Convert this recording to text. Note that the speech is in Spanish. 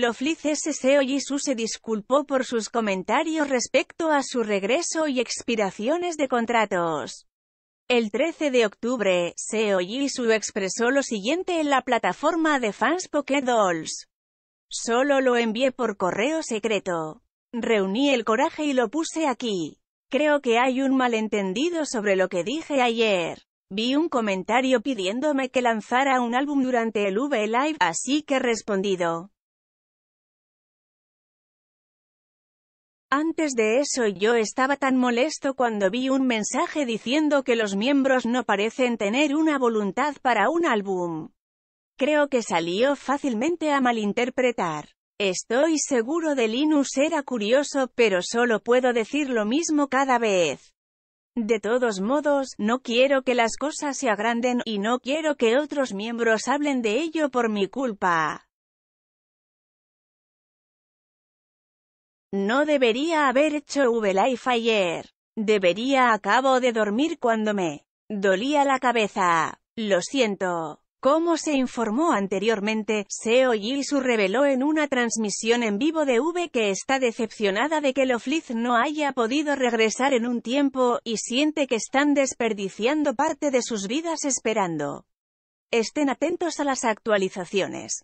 Lofliz y su se disculpó por sus comentarios respecto a su regreso y expiraciones de contratos. El 13 de octubre, Seo Jisoo expresó lo siguiente en la plataforma de fans Poké Dolls. Solo lo envié por correo secreto. Reuní el coraje y lo puse aquí. Creo que hay un malentendido sobre lo que dije ayer. Vi un comentario pidiéndome que lanzara un álbum durante el V-Live, así que he respondido. Antes de eso yo estaba tan molesto cuando vi un mensaje diciendo que los miembros no parecen tener una voluntad para un álbum. Creo que salió fácilmente a malinterpretar. Estoy seguro de Linus era curioso, pero solo puedo decir lo mismo cada vez. De todos modos, no quiero que las cosas se agranden, y no quiero que otros miembros hablen de ello por mi culpa. No debería haber hecho V-Life ayer. Debería acabo de dormir cuando me dolía la cabeza. Lo siento. Como se informó anteriormente, Seo Jisoo reveló en una transmisión en vivo de V que está decepcionada de que Loflith no haya podido regresar en un tiempo, y siente que están desperdiciando parte de sus vidas esperando. Estén atentos a las actualizaciones.